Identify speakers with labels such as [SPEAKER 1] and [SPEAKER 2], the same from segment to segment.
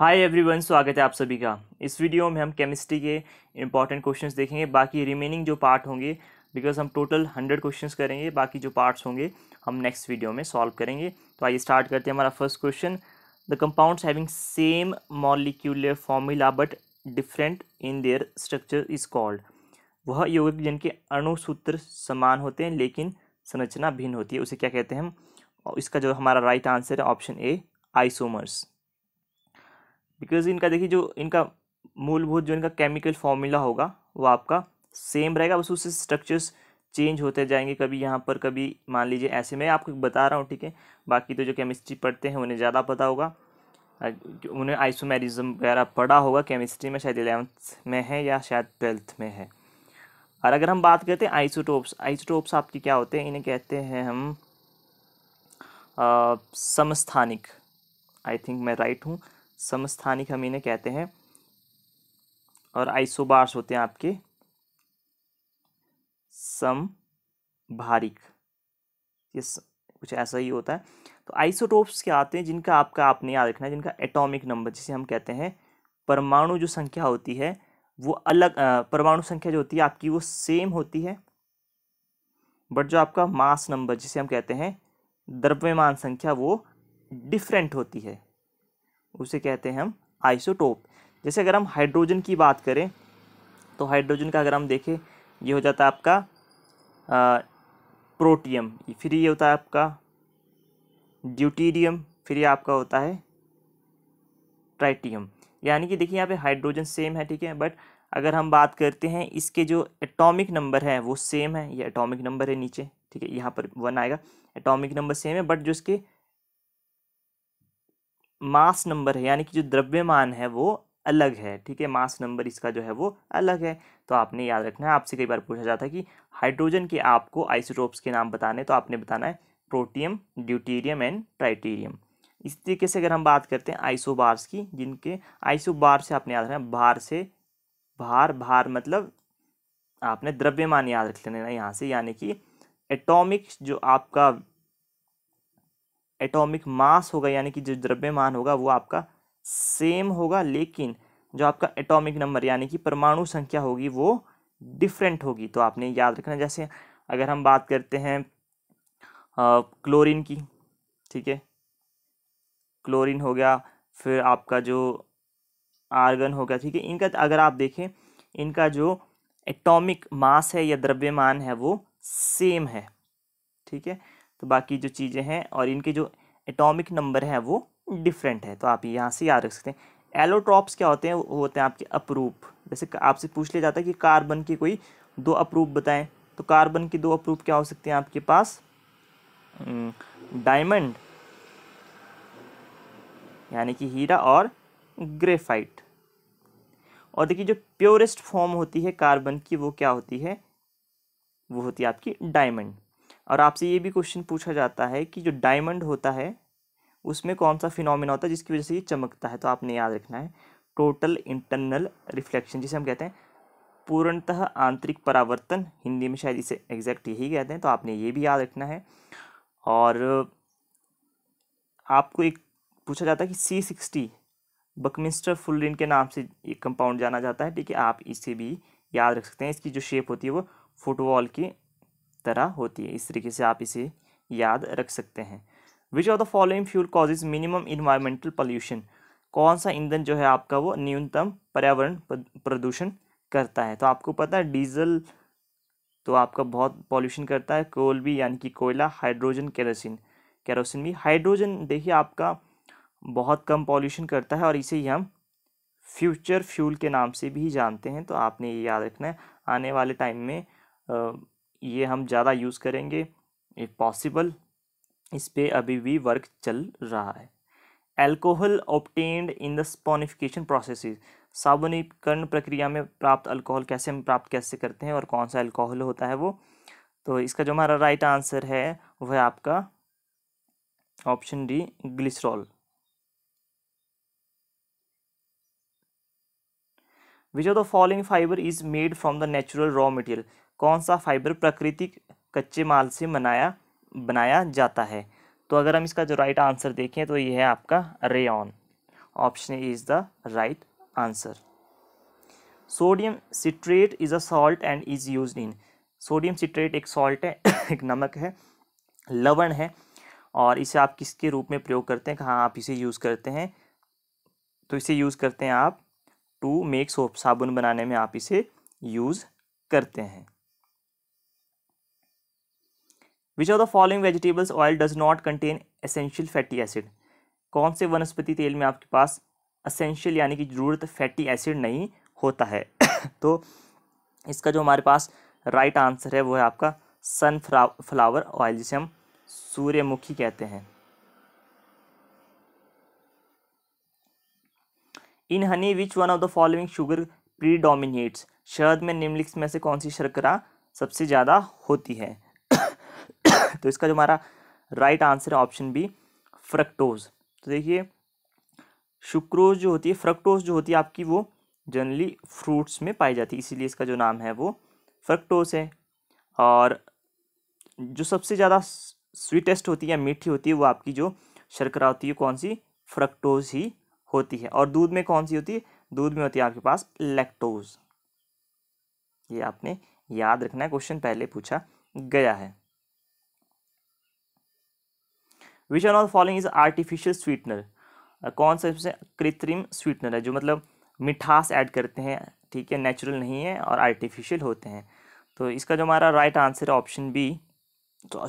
[SPEAKER 1] hi everyone स्वागत है आप सभी का इस वीडियो में हम केमिस्ट्री के इंपॉर्टेंट क्वेश्चंस देखेंगे बाकी रिमेनिंग जो पार्ट होंगे बिकॉज हम टोटल हंड्रेड क्वेश्चंस करेंगे बाकी जो पार्ट्स होंगे हम नेक्स्ट वीडियो में सॉल्व करेंगे तो आइए स्टार्ट करते हैं हमारा first question the compounds having same molecular formula but different in their structure is called वह यौगिक जिनके अणुसूत्र समान होते हैं लेकिन संरचना भिन्न होती है उसे क्या कहते हैं इसका जो हमारा राइट आंसर है ऑप्शन ए आइसोमर्स बिकॉज इनका देखिए जो इनका मूलभूत जो इनका केमिकल फॉर्मूला होगा वो आपका सेम रहेगा बस उससे स्ट्रक्चर्स चेंज होते जाएंगे कभी यहाँ पर कभी मान लीजिए ऐसे में आपको बता रहा हूँ ठीक है बाकी तो जो केमिस्ट्री पढ़ते हैं उन्हें ज़्यादा पता होगा उन्हें आइसोमेरिज्म वगैरह पढ़ा होगा केमिस्ट्री में शायद एलेवंथ में है या शायद ट्वेल्थ में है और अगर हम बात करते हैं आइसोटोप्स आइसोटोप्स आपके क्या होते हैं इन्हें कहते हैं हम समस्थानिक आई थिंक मैं राइट हूँ समस्थानिक हम इन्हें कहते हैं और आइसोबार्स होते हैं आपके सम भारिक ये कुछ ऐसा ही होता है तो आइसोटोप्स क्या आते हैं जिनका आपका आपने याद रखना है जिनका एटॉमिक नंबर जिसे हम कहते हैं परमाणु जो संख्या होती है वो अलग परमाणु संख्या जो होती है आपकी वो सेम होती है बट जो आपका मास नंबर जिसे हम कहते हैं द्रव्यमान संख्या वो डिफरेंट होती है उसे कहते हैं हम आइसोटोप जैसे अगर हम हाइड्रोजन की बात करें तो हाइड्रोजन का अगर हम देखें ये हो जाता है आपका आ, प्रोटियम फिर ये होता है आपका ड्यूटीरियम फिर ये आपका होता है ट्राइटियम यानी कि देखिए यहाँ पे हाइड्रोजन सेम है ठीक है बट अगर हम बात करते हैं इसके जो एटॉमिक नंबर है वो सेम है ये एटॉमिक नंबर है नीचे ठीक है यहाँ पर वन आएगा एटॉमिक नंबर सेम है बट जो इसके मास नंबर है यानी कि जो द्रव्यमान है वो अलग है ठीक है मास नंबर इसका जो है वो अलग है तो आपने याद रखना है आपसे कई बार पूछा जाता है कि हाइड्रोजन के आपको आइसोटोप्स के नाम बताने तो आपने बताना है प्रोटियम ड्यूटीरियम एंड ट्राइटीरियम इस तरीके से अगर हम बात करते हैं आइसोबार्स की जिनके आइसोबार से आपने याद रखना है भार से भार भार मतलब आपने द्रव्यमान याद रख लेना यहाँ से यानी कि एटॉमिक जो आपका एटॉमिक मास होगा यानी कि जो द्रव्यमान होगा वो आपका सेम होगा लेकिन जो आपका एटॉमिक नंबर यानी कि परमाणु संख्या होगी वो डिफरेंट होगी तो आपने याद रखना जैसे अगर हम बात करते हैं क्लोरीन की ठीक है क्लोरीन हो गया फिर आपका जो आर्गन हो गया ठीक है इनका अगर आप देखें इनका जो एटॉमिक मास है या द्रव्यमान है वो सेम है ठीक है तो बाकी जो चीज़ें हैं और इनके जो एटॉमिक नंबर हैं वो डिफरेंट है तो आप यहाँ से याद रख सकते हैं एलोट्रॉप्स क्या होते हैं वो होते हैं आपके अप्रूप जैसे आपसे पूछ लिया जाता है कि कार्बन की कोई दो अप्रूप बताएं तो कार्बन के दो अप्रूप क्या हो सकते हैं आपके पास डायमंड यानी कि हीरा और ग्रेफाइट और देखिए जो प्योरेस्ट फॉर्म होती है कार्बन की वो क्या होती है वो होती है आपकी डायमंड और आपसे ये भी क्वेश्चन पूछा जाता है कि जो डायमंड होता है उसमें कौन सा फिनोमिना होता है जिसकी वजह से ये चमकता है तो आपने याद रखना है टोटल इंटरनल रिफ्लेक्शन जिसे हम कहते हैं पूर्णतः आंतरिक परावर्तन हिंदी में शायद इसे एग्जैक्ट यही कहते हैं तो आपने ये भी याद रखना है और आपको एक पूछा जाता है कि C sixty buckminsterfullerene के नाम से एक कंपाउंड जाना जाता है ठीक है आप इसे भी याद रख सकते हैं इसकी जो शेप होती है वो फुटबॉल की तरह होती है इस तरीके से आप इसे याद रख सकते हैं which of the following fuel causes minimum environmental pollution कौन सा ईंधन जो है आपका वो न्यूनतम पर्यावरण प्रदूषण करता है तो आपको पता है डीजल तो आपका बहुत पॉल्यूशन करता है कोल भी यानी कि कोयला हाइड्रोजन केरोसिन केरोसिन भी हाइड्रोजन देखिए आपका बहुत कम पॉल्यूशन करता है और इसे ही हम फ्यूचर फ्यूल के नाम से भी जानते हैं तो आपने ये याद रखना है आने वाले टाइम में ये हम ज़्यादा यूज़ करेंगे इफ़ पॉसिबल इस पर अभी भी वर्क चल रहा है alcohol obtained in the saponification process साबुनीकरण प्रक्रिया में प्राप्त अल्कोहल कैसे हम प्राप्त कैसे करते हैं और कौन सा अल्कोहल होता है वो तो इसका जो हमारा राइट आंसर है वह है आपका option D glycerol which of the following fibre is made from the natural raw material कौन सा फाइबर प्राकृतिक कच्चे माल से बनाया बनाया जाता है तो अगर हम इसका जो राइट आंसर देखें तो ये है आपका rayon option is the right answer sodium citrate is a salt and is use in sodium citrate एक सॉल्ट है एक नमक है लवण है और इसे आप किसके रूप में प्रयोग करते हैं कहाँ आप इसे यूज़ करते हैं तो इसे यूज़ करते हैं आप टू मेक सोप साबुन बनाने में आप इसे यूज़ करते हैं which of the following vegetables oil does not contain essential fatty acid कौन से वनस्पति तेल में आपके पास असेंशियल यानी कि ज़रूरत फैटी एसिड नहीं होता है तो इसका जो हमारे पास राइट right आंसर है वो है आपका सन फ्लावर ऑयल जिसे हम सूर्यमुखी कहते हैं in honey which one of the following sugar predominates शहद में निम्नलिखित में से कौन सी शर्करा सबसे ज़्यादा होती है तो इसका जो हमारा राइट आंसर है ऑप्शन बी फ्रक्टोज तो देखिए शुक्रोज जो होती है फ्रक्टोज जो होती है आपकी वो जनरली फ्रूट्स में पाई जाती है इसीलिए इसका जो नाम है वो फ्रक्टोज है और जो सबसे ज़्यादा स्वीटेस्ट होती है या मीठी होती है वो आपकी जो शर्करा होती है कौन सी फ्रक्टोज ही होती है और दूध में कौन सी होती है दूध में होती है आपके पास लैक्टोज ये आपने याद रखना है क्वेश्चन पहले पूछा गया है which are not following is artificial sweetener कौन सा इसमें कृत्रिम स्वीटनर है जो मतलब मिठास ऐड करते हैं ठीक है नेचुरल नहीं है और आर्टिफिशियल होते हैं तो इसका जो हमारा राइट आंसर है option B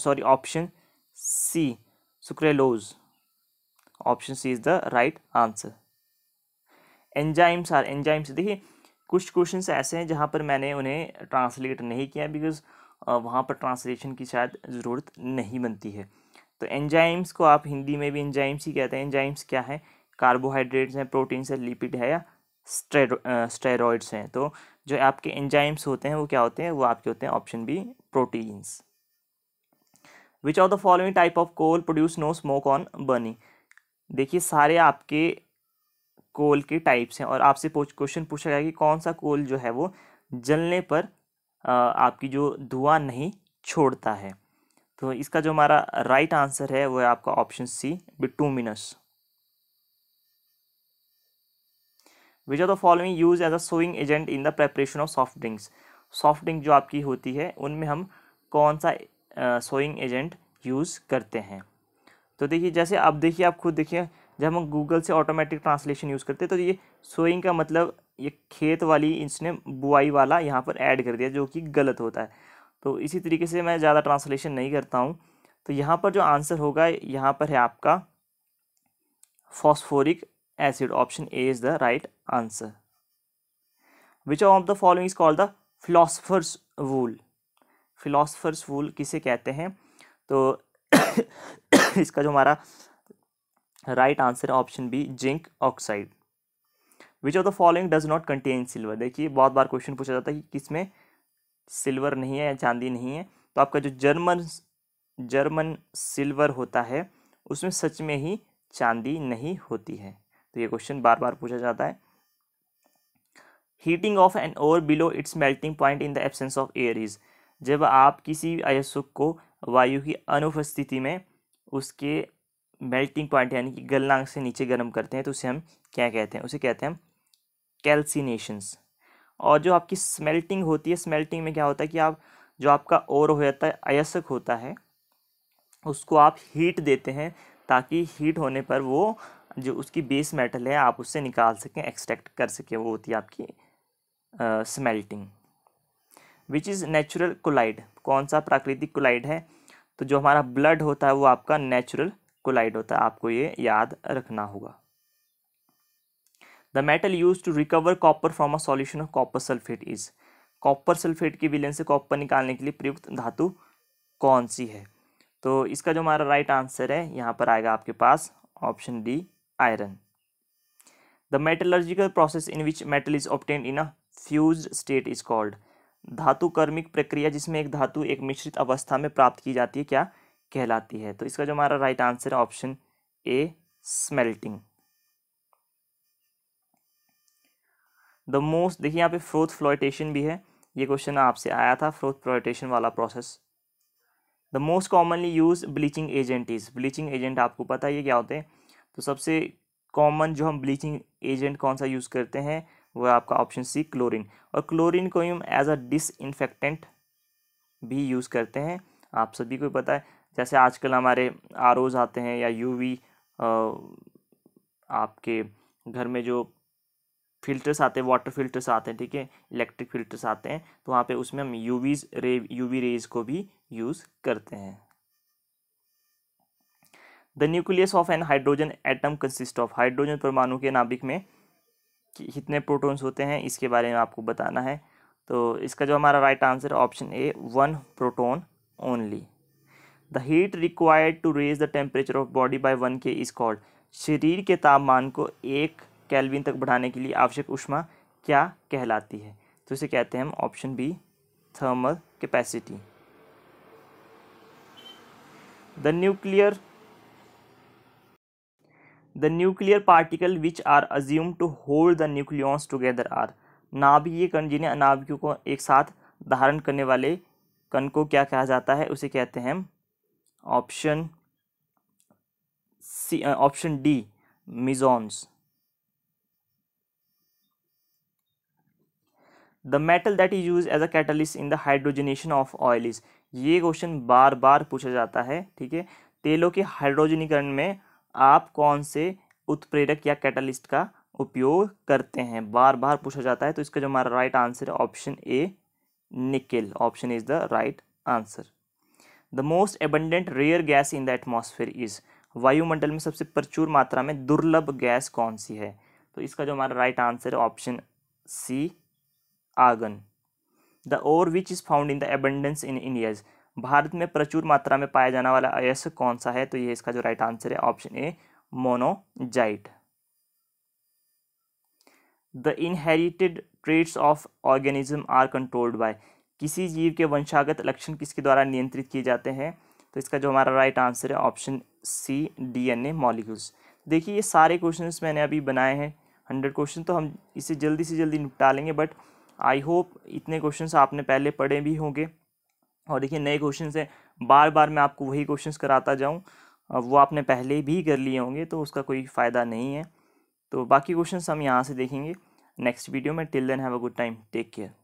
[SPEAKER 1] sorry option C sucralose option C is the right answer enzymes are enzymes देखिए कुछ क्वेश्चन ऐसे हैं जहाँ पर मैंने उन्हें ट्रांसलेट नहीं किया बिकॉज वहाँ पर ट्रांसलेशन की शायद ज़रूरत नहीं बनती है तो एंजाइम्स को आप हिंदी में भी एंजाइम्स ही कहते हैं एंजाइम्स क्या है कार्बोहाइड्रेट्स हैं प्रोटीन्स हैं लिपिड है या स्टेरॉइड्स हैं तो जो आपके एंजाइम्स होते हैं वो क्या होते हैं वो आपके होते हैं option B proteins which are the following type of coal produce no smoke on burning देखिए सारे आपके कोल के टाइप्स हैं और आपसे क्वेश्चन पूछा गया कि कौन सा कोल जो है वो जलने पर आपकी जो धुआं नहीं छोड़ता है तो इसका जो हमारा राइट आंसर है वो है आपका option C bituminous which are the following use as a souring agent in the preparation of soft drinks soft drink जो आपकी होती है उनमें हम कौन सा सोइंग एजेंट यूज़ करते हैं तो देखिए जैसे अब देखिए आप खुद देखिए जब हम गूगल से ऑटोमेटिक ट्रांसलेशन यूज़ करते हैं तो ये सोइंग का मतलब ये खेत वाली इसने बुआई वाला यहाँ पर ऐड कर दिया जो कि गलत होता है तो इसी तरीके से मैं ज़्यादा ट्रांसलेशन नहीं करता हूँ तो यहाँ पर जो आंसर होगा यहाँ पर है आपका phosphoric acid option A is the right answer which of the following is called the philosopher's wool philosopher's wool किसे कहते हैं तो इसका जो हमारा राइट आंसर है option B zinc oxide which of the following does not contain silver देखिए बहुत बार क्वेश्चन पूछा जाता है कि किसमें सिल्वर नहीं है या चांदी नहीं है तो आपका जो जर्मन जर्मन सिल्वर होता है उसमें सच में ही चांदी नहीं होती है तो ये क्वेश्चन बार बार पूछा जाता है heating of and over below its melting point in the absence of air is जब आप किसी अयसुक को वायु की अनुपस्थिति में उसके मेल्टिंग पॉइंट यानी कि गलनांक से नीचे गर्म करते हैं तो उसे हम क्या कहते हैं उसे कहते हैं हम कैल्सिनेशंस और जो आपकी स्मेल्टिंग होती है स्मेल्टिंग में क्या होता है कि आप जो आपका ओर हो जाता है अयस्क होता है उसको आप हीट देते हैं ताकि हीट होने पर वो जो उसकी बेस मेटल है आप उससे निकाल सकें एक्सट्रैक्ट कर सकें वो होती है आपकी smelting which is natural colloid कौन सा प्राकृतिक कोलाइड है तो जो हमारा ब्लड होता है वो आपका नेचुरल कोलाइड होता है आपको ये याद रखना होगा the metal use to recover copper from a solution of copper sulphate is copper sulphate के विलन से कॉपर निकालने के लिए प्रयुक्त धातु कौन सी है तो इसका जो हमारा राइट आंसर है यहाँ पर आएगा आपके पास option D iron the metallurgical process in which metal is obtain in a fuse state is called धातु कर्मिक प्रक्रिया जिसमें एक धातु एक मिश्रित अवस्था में प्राप्त की जाती है क्या कहलाती है तो इसका जो हमारा राइट आंसर है option A smelting the most देखिए यहाँ पे फ्रोथ फ्लोइटेशन भी है ये क्वेश्चन आपसे आया था फ्रोथ फ्लोइटेशन वाला process the most commonly use bleaching agent is bleaching agent आपको पता है ये क्या होते हैं तो सबसे कॉमन जो हम ब्लीचिंग एजेंट कौन सा यूज़ करते हैं वो है आपका ऑप्शन सी क्लोरीन और क्लोरीन को हम एज अ डिसइनफेक्टेंट भी यूज़ करते हैं आप सभी को पता है जैसे आजकल हमारे आर आते हैं या वी आपके घर में जो फिल्टर्स आते हैं वाटर फिल्टर्स आते हैं ठीक है इलेक्ट्रिक फिल्टर्स आते हैं तो वहाँ पे उसमें हम यूवीज रे यूवी रेज को भी यूज़ करते हैं the nucleus of an hydrogen atom consist of hydrogen परमाणु के नाभिक में कितने प्रोटॉन्स होते हैं इसके बारे में आपको बताना है तो इसका जो हमारा right answer option A one proton only the heat required to raise the temperature of body by one K is called शरीर के तापमान को एक कैलविन तक बढ़ाने के लिए आवश्यक उष्मा क्या कहलाती है तो इसे कहते हैं हम option B thermal capacity the nuclear the nuclear particle which are assume to hold the nucleons together are नाभिकीय कण जिन्हें अनाभिकों को एक साथ धारण करने वाले कण को क्या कहा जाता है उसे कहते हैं option C option D mesons the metal that is use as a catalyst in the hydrogenation of oil is ये क्वेश्चन बार बार पूछा जाता है ठीक है तेलों के हाइड्रोजनीकरण में आप कौन से उत्प्रेरक या कैटलिस्ट का उपयोग करते हैं बार बार पूछा जाता है तो इसका जो हमारा राइट आंसर है option A nickel option is the right answer the most abundant rare gas in the atmosphere is वायुमंडल में सबसे प्रचुर मात्रा में दुर्लभ गैस कौन सी है तो इसका जो हमारा राइट आंसर है option C argon the ore which is found in the abundance in India's Bharat में प्रचुर मात्रा में पाया जाने वाला अयस्क कौन सा है तो ये इसका जो राइट आंसर है option A monazite the inherited traits of organism are controlled by किसी जीव के वंशागत लक्षण किसके द्वारा नियंत्रित किए जाते हैं तो इसका जो हमारा राइट आंसर है option C D N A molecules देखिए ये सारे क्वेश्चंस मैंने अभी बनाए हैं हंड्रेड क्वेश्चन तो हम इसे जल्दी से जल्दी निपटा लेंगे बट आई होप इतने क्वेश्चन आपने पहले पढ़े भी होंगे और देखिए नए क्वेश्चन हैं बार बार मैं आपको वही क्वेश्चन कराता जाऊँ वो आपने पहले भी कर लिए होंगे तो उसका कोई फ़ायदा नहीं है तो बाकी क्वेश्चन हम यहाँ से देखेंगे नेक्स्ट वीडियो में till then have a good time take care